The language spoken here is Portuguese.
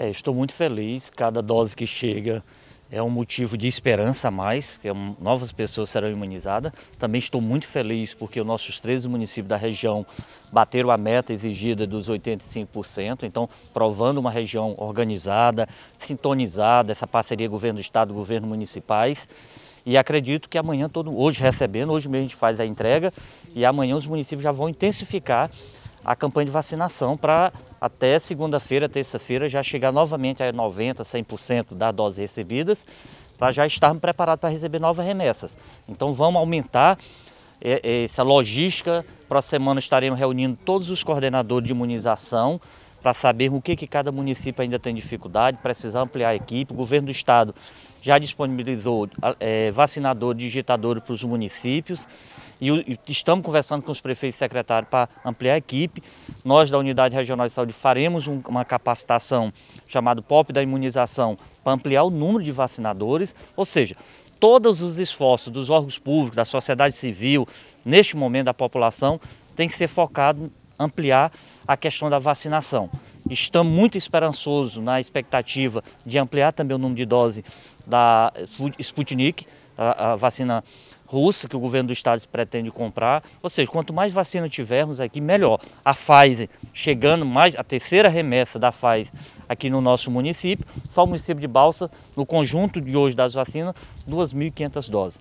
É, estou muito feliz. Cada dose que chega é um motivo de esperança a mais, que é novas pessoas serão imunizadas. Também estou muito feliz porque os nossos 13 municípios da região bateram a meta exigida dos 85%, então provando uma região organizada, sintonizada, essa parceria governo do estado, governo municipais. E acredito que amanhã todo hoje recebendo, hoje mesmo a gente faz a entrega e amanhã os municípios já vão intensificar a campanha de vacinação para até segunda-feira, terça-feira, já chegar novamente a 90%, 100% das doses recebidas, para já estarmos preparados para receber novas remessas. Então vamos aumentar é, é, essa logística. Para a semana estaremos reunindo todos os coordenadores de imunização para saber o que, que cada município ainda tem dificuldade, precisar ampliar a equipe. O governo do estado já disponibilizou é, vacinador, digitador para os municípios e, e, estamos conversando com os prefeitos e secretários para ampliar a equipe. Nós da Unidade Regional de Saúde faremos um, uma capacitação chamada POP da imunização para ampliar o número de vacinadores, ou seja, todos os esforços dos órgãos públicos, da sociedade civil, neste momento da população, tem que ser focado ampliar a questão da vacinação. Estamos muito esperançosos na expectativa de ampliar também o número de doses da Sputnik, a, a vacina russa que o governo do estado pretende comprar. Ou seja, quanto mais vacina tivermos aqui, melhor. A Pfizer chegando mais, a terceira remessa da Pfizer aqui no nosso município, só o município de Balsa, no conjunto de hoje das vacinas, 2.500 doses.